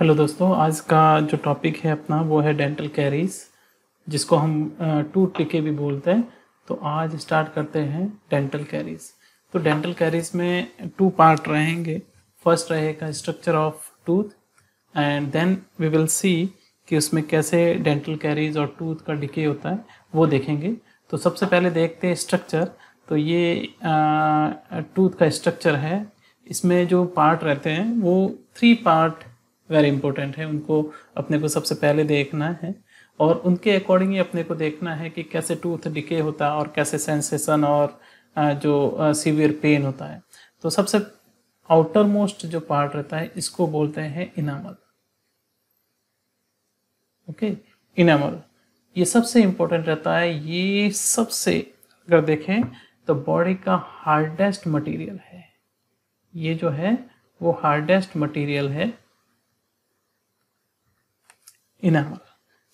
Hello दोस्तों आज का जो टॉपिक है अपना वो है डेंटल कैरीज जिसको हम टूथ टिके भी बोलते हैं तो आज स्टार्ट करते हैं डेंटल कैरीज तो डेंटल कैरीज में टू पार्ट रहेंगे फर्स्ट रहेगा structure of tooth and then we will see कि उसमें कैसे डेंटल कैरीज और टूथ का डिके होता है वो देखेंगे तो सबसे पहले देखते हैं स्ट्रक्चर तो ये टूथ का स्ट्रक्चर है इसमें जो पार्ट रहते हैं वो थ्री पार्ट वेरी इंपॉर्टेंट है उनको अपने को सबसे पहले देखना है और उनके अकॉर्डिंग ही अपने को देखना है कि कैसे टूथ डिके होता है और कैसे सेंसेशन और जो सीवियर पेन होता है तो सबसे आउटर मोस्ट जो पार्ट रहता है इसको बोलते हैं इनामल ओके इनामल ये सबसे इंपॉर्टेंट रहता है ये सबसे अगर देखें तो बॉडी का हार्डेस्ट मटेरियल है ये जो है वो हार्डेस्ट मटेरियल है इनामल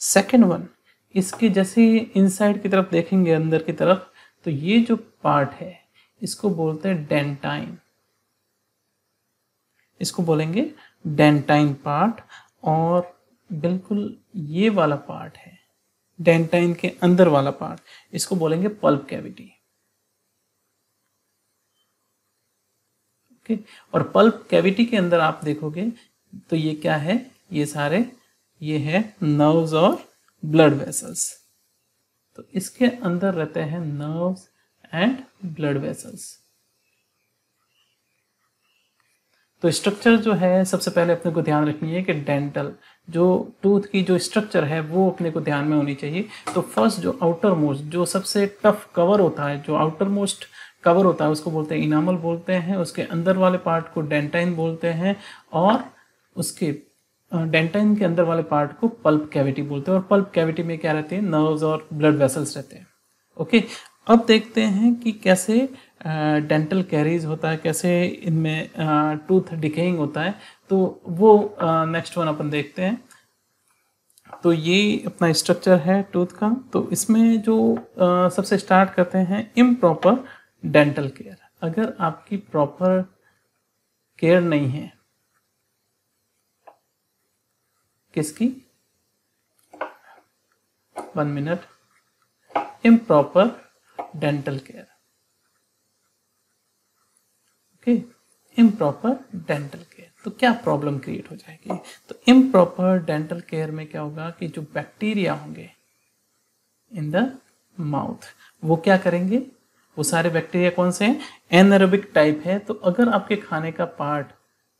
सेकेंड वन इसके जैसे इनसाइड की तरफ देखेंगे अंदर की तरफ तो ये जो पार्ट है इसको बोलते हैं डेंटाइन इसको बोलेंगे डेंटाइन पार्ट और बिल्कुल ये वाला पार्ट है डेंटाइन के अंदर वाला पार्ट इसको बोलेंगे पल्प कैविटी ओके और पल्प कैविटी के अंदर आप देखोगे तो ये क्या है ये सारे ये है नर्व्स और ब्लड वेसल्स तो इसके अंदर रहते हैं नर्व्स एंड ब्लड वेसल्स तो स्ट्रक्चर जो है सबसे पहले अपने को ध्यान रखनी है कि डेंटल जो टूथ की जो स्ट्रक्चर है वो अपने को ध्यान में होनी चाहिए तो फर्स्ट जो आउटर मोस्ट जो सबसे टफ कवर होता है जो आउटर मोस्ट कवर होता है उसको बोलते हैं इनामल बोलते हैं उसके अंदर वाले पार्ट को डेंटाइन बोलते हैं और उसके डेंटाइन के अंदर वाले पार्ट को पल्प कैविटी बोलते हैं और पल्प कैविटी में क्या रहते हैं नर्व्स और ब्लड वेसल्स रहते हैं ओके अब देखते हैं कि कैसे डेंटल कैरीज होता है कैसे इनमें टूथ डिकेइंग होता है तो वो नेक्स्ट वन अपन देखते हैं तो ये अपना स्ट्रक्चर है टूथ का तो इसमें जो आ, सबसे स्टार्ट करते हैं इम प्रॉपर डेंटल केयर अगर आपकी प्रॉपर केयर नहीं है किसकी one minute improper dental care okay improper dental care तो क्या प्रॉब्लम क्रिएट हो जाएगी तो इम प्रॉपर डेंटल केयर में क्या होगा कि जो बैक्टीरिया होंगे इन द माउथ वो क्या करेंगे वो सारे बैक्टीरिया कौन से हैं एनरोबिक टाइप है तो अगर आपके खाने का पार्ट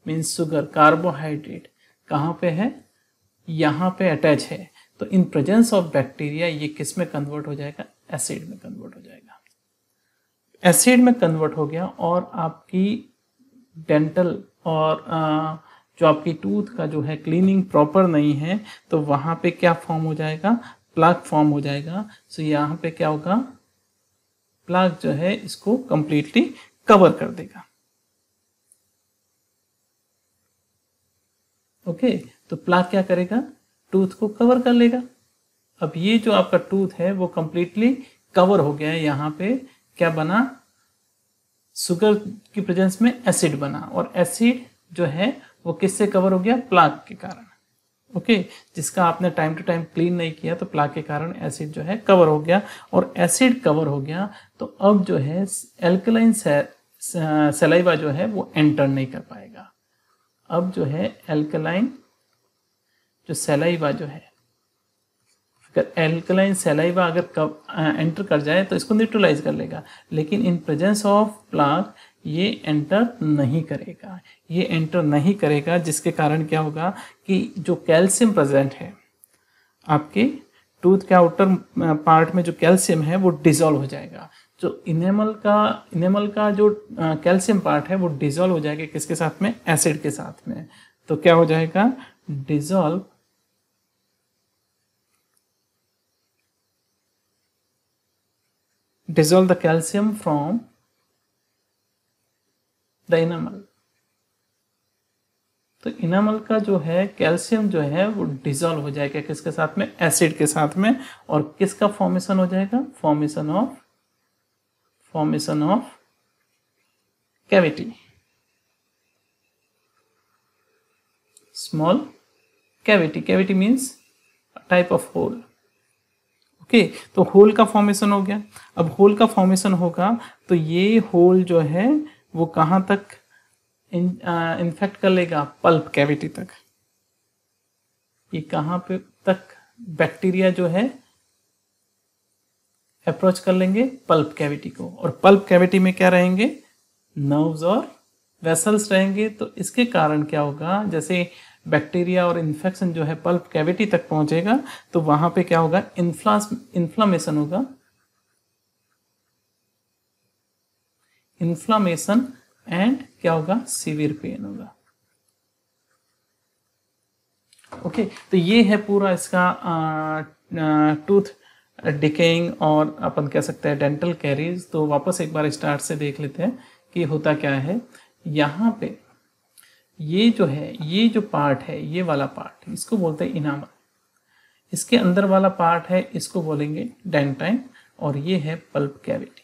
मीन्स शुगर कार्बोहाइड्रेट कहाँ पे है यहाँ पे अटैच है तो इन प्रेजेंस ऑफ बैक्टीरिया ये किस में कन्वर्ट हो जाएगा एसिड में कन्वर्ट हो जाएगा एसिड में कन्वर्ट हो गया और आपकी डेंटल और जो आपकी टूथ का जो है क्लीनिंग प्रॉपर नहीं है तो वहाँ पे क्या फॉर्म हो जाएगा प्लाक फॉर्म हो जाएगा सो so, यहाँ पे क्या होगा प्लाक जो है इसको कम्प्लीटली कवर कर देगा ओके तो प्लाक क्या करेगा टूथ को कवर कर लेगा अब ये जो आपका टूथ है वो कंप्लीटली कवर हो गया है यहाँ पे क्या बना सुगर की प्रेजेंस में एसिड बना और एसिड जो है वो किससे कवर हो गया प्लाक के कारण ओके okay, जिसका आपने टाइम टू टाइम क्लीन नहीं किया तो प्लाक के कारण एसिड जो है कवर हो गया और एसिड कवर हो गया तो अब जो है एल्कलाइन सेलाइवा जो है वो एंटर नहीं कर पाएगा अब जो है एल्कलाइन जो सेलाइवा जो है अगर एल्कलाइन सेलाइवा अगर कब एंटर कर जाए तो इसको न्यूट्रलाइज कर लेगा लेकिन इन प्रेजेंस ऑफ प्लाक ये एंटर नहीं करेगा ये एंटर नहीं करेगा जिसके कारण क्या होगा कि जो कैल्शियम प्रेजेंट है आपके टूथ के आउटर पार्ट में जो कैल्शियम है वो डिजोल्व हो जाएगा जो तो इनेमल का इनेमल का जो कैल्शियम पार्ट है वो डिजोल्व हो जाएगा किसके साथ में एसिड के साथ में तो क्या हो जाएगा dissolve dissolve the calcium from the enamel तो इनामल का जो है कैल्शियम जो है वो डिजोल्व हो जाएगा किसके साथ में एसिड के साथ में और किसका फॉर्मेशन हो जाएगा formation of formation of cavity small cavity cavity means a type of hole okay okay, तो होल का फॉर्मेशन हो गया अब होल का फॉर्मेशन होगा तो ये होल जो है वो कहाँ तक इन्फेक्ट uh, कर लेगा पल्प कैविटी तक ये कहाँ पे तक बैक्टीरिया जो है अप्रोच कर लेंगे पल्प कैविटी को और पल्प कैविटी में क्या रहेंगे नर्व्स और वेसल्स रहेंगे तो इसके कारण क्या होगा जैसे बैक्टीरिया और इन्फेक्शन जो है पल्प कैविटी तक पहुंचेगा तो वहां पे क्या होगा इन्फ्लास इन्फ्लामेशन होगा इन्फ्लामेशन एंड क्या होगा सीवियर पेन होगा ओके okay, तो ये है पूरा इसका आ, आ, टूथ डिकेइंग और अपन कह सकते हैं डेंटल कैरीज तो वापस एक बार स्टार्ट से देख लेते हैं कि होता क्या है यहाँ पे ये जो है ये जो पार्ट है ये वाला पार्ट इसको बोलते हैं इनामा इसके अंदर वाला पार्ट है इसको बोलेंगे डेंटाइन और ये है पल्प कैविटी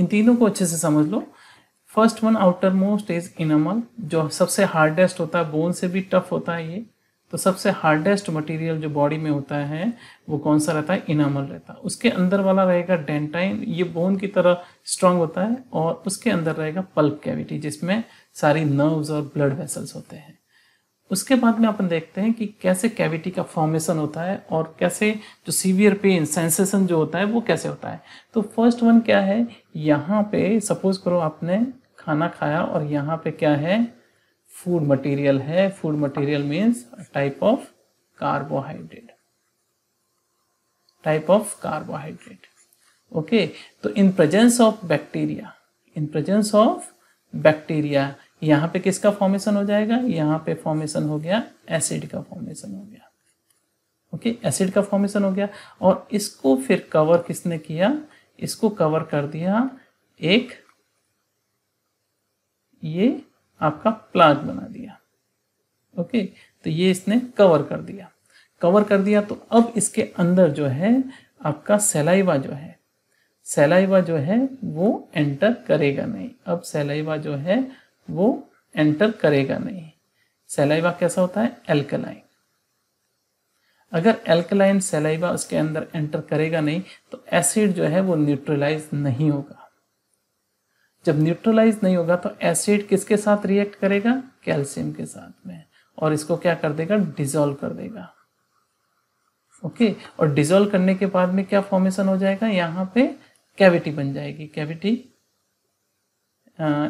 इन तीनों को अच्छे से समझ लो first one outermost is enamel जो सबसे हार्डेस्ट होता है बोन से भी टफ होता है ये तो सबसे हार्डेस्ट मटेरियल जो बॉडी में होता है वो कौन सा रहता है इनामल रहता है उसके अंदर वाला रहेगा डेंटाइन ये बोन की तरह स्ट्रांग होता है और उसके अंदर रहेगा पल्प कैविटी जिसमें सारी नर्व्स और ब्लड वेसल्स होते हैं उसके बाद में अपन देखते हैं कि कैसे कैविटी का फॉर्मेशन होता है और कैसे जो सीवियर पेन सेंसेशन जो होता है वो कैसे होता है तो फर्स्ट वन क्या है यहाँ पे सपोज करो आपने खाना खाया और यहाँ पे क्या है फूड मटेरियल है food material means type of carbohydrate type of carbohydrate okay तो in presence of bacteria in presence of bacteria यहां पे किसका फॉर्मेशन हो जाएगा यहां पे फॉर्मेशन हो गया एसिड का फॉर्मेशन हो गया ओके okay? एसिड का फॉर्मेशन हो गया और इसको फिर कवर किसने किया इसको कवर कर दिया एक ये आपका प्लाज बना दिया ओके तो ये इसने कवर कर दिया कवर कर दिया तो अब इसके अंदर जो है आपका सेलाइवा जो है सेलाइवा जो है वो एंटर करेगा नहीं अब सेलाइवा जो है वो एंटर करेगा नहीं सेलाइवा कैसा होता है एल्कलाइन अगर एल्कलाइन सेलाइवा उसके अंदर एंटर करेगा नहीं तो एसिड जो है वो न्यूट्रलाइज नहीं होगा जब न्यूट्रलाइज नहीं होगा तो एसिड किसके साथ रिएक्ट करेगा कैल्शियम के साथ में और इसको क्या कर देगा डिजोल्व कर देगा ओके okay? और डिजोल्व करने के बाद में क्या फॉर्मेशन हो जाएगा यहाँ पे कैविटी बन जाएगी कैविटी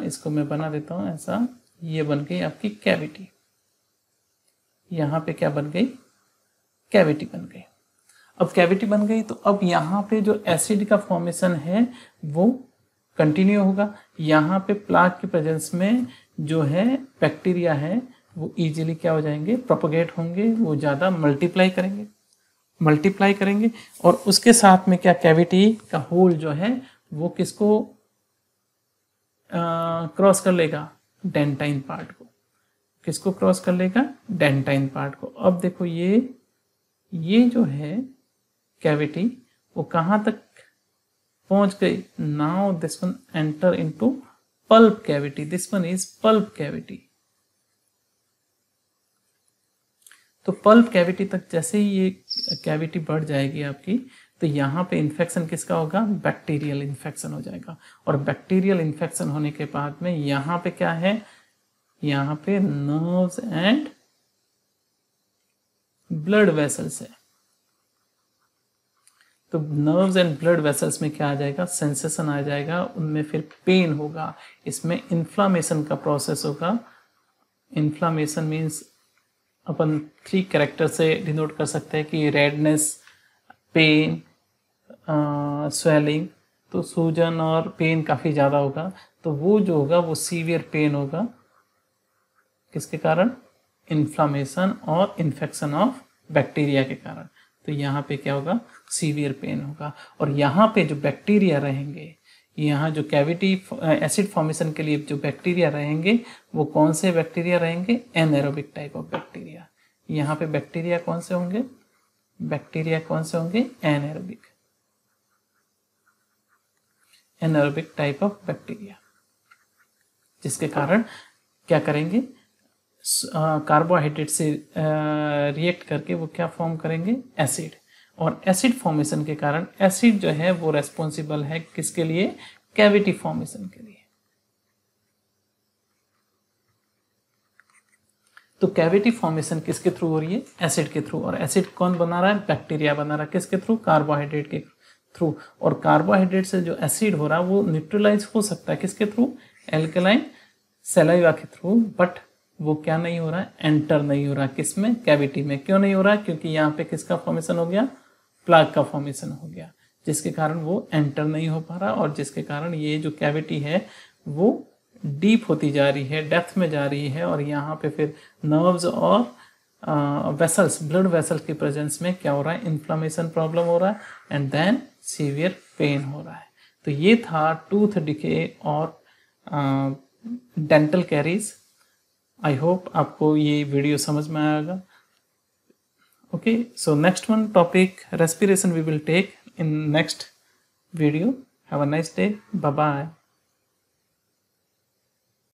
इसको मैं बना देता हूँ ऐसा ये बन गई आपकी कैविटी यहाँ पे क्या बन गई कैविटी बन गई अब कैविटी बन गई तो अब यहाँ पे जो एसिड का फॉर्मेशन है वो कंटिन्यू होगा यहाँ पे प्लाक के प्रेजेंस में जो है बैक्टीरिया है वो इजीली क्या हो जाएंगे प्रोपोगेट होंगे वो ज़्यादा मल्टीप्लाई करेंगे मल्टीप्लाई करेंगे और उसके साथ में क्या कैविटी का होल जो है वो किसको क्रॉस कर लेगा डेंटाइन पार्ट को किसको क्रॉस कर लेगा डेंटाइन पार्ट को अब देखो ये ये जो है कैविटी वो कहाँ तक पहुंच गई now this one enter into pulp cavity this one is pulp cavity तो पल्प कैविटी तक जैसे ही ये कैविटी बढ़ जाएगी आपकी तो यहाँ पे इन्फेक्शन किसका होगा बैक्टीरियल इन्फेक्शन हो जाएगा और बैक्टीरियल इन्फेक्शन होने के बाद में यहाँ पे क्या है यहाँ पे नर्व्स एंड ब्लड वेसल्स है तो नर्व्स एंड ब्लड वेसल्स में क्या आ जाएगा सेंसेशन आ जाएगा उनमें फिर पेन होगा इसमें इन्फ्लामेशन का प्रोसेस होगा इन्फ्लामेशन मीन्स अपन थ्री करेक्टर से डिनोट कर सकते हैं कि रेडनेस पेन स्वेलिंग तो सूजन और पेन काफ़ी ज़्यादा होगा तो वो जो होगा वो सीवियर पेन होगा किसके कारण इन्फ्लामेशन और इन्फेक्शन ऑफ बैक्टीरिया के कारण तो यहाँ पे क्या होगा सीवियर पेन होगा और यहाँ पे जो बैक्टीरिया रहेंगे यहाँ जो कैविटी एसिड फॉर्मेशन के लिए जो बैक्टीरिया रहेंगे वो कौन से बैक्टीरिया रहेंगे एनएरोबिक टाइप ऑफ बैक्टीरिया यहाँ पे बैक्टीरिया कौन से होंगे बैक्टीरिया कौन से होंगे anaerobic anaerobic type of bacteria जिसके कारण क्या करेंगे कार्बोहाइड्रेट से रिएक्ट करके वो क्या फॉर्म करेंगे एसिड और एसिड फॉर्मेशन के कारण एसिड जो है वो रेस्पॉन्सिबल है किसके लिए कैविटी फॉर्मेशन के लिए तो कैविटी फॉर्मेशन किसके थ्रू हो रही है एसिड के थ्रू और एसिड कौन बना रहा है बैक्टीरिया बना रहा है किसके थ्रू कार्बोहाइड्रेट के थ्रू और कार्बोहाइड्रेट से जो एसिड हो रहा है वो न्यूट्रलाइज हो सकता है किसके थ्रू एल्केलाइन सेलाइवा के थ्रू बट वो क्या नहीं हो रहा है एंटर नहीं हो रहा किस में कैविटी में क्यों नहीं हो रहा क्योंकि यहाँ पे किसका फॉर्मेशन हो गया प्लाग का फॉर्मेशन हो गया जिसके कारण वो एंटर नहीं हो पा रहा और जिसके कारण ये जो कैविटी है वो डीप होती जा रही है डेप्थ में जा रही है और यहाँ पे फिर नर्व्स और वेसल्स ब्लड वेसल्स के प्रेजेंस में क्या हो रहा है इन्फ्लामेशन प्रॉब्लम हो रहा है एंड देन सीवियर पेन हो रहा है तो ये था टूथ डिके और dental uh, caries I hope आपको ये वीडियो समझ में आएगा okay so next one topic respiration we will take in next video have a nice day bye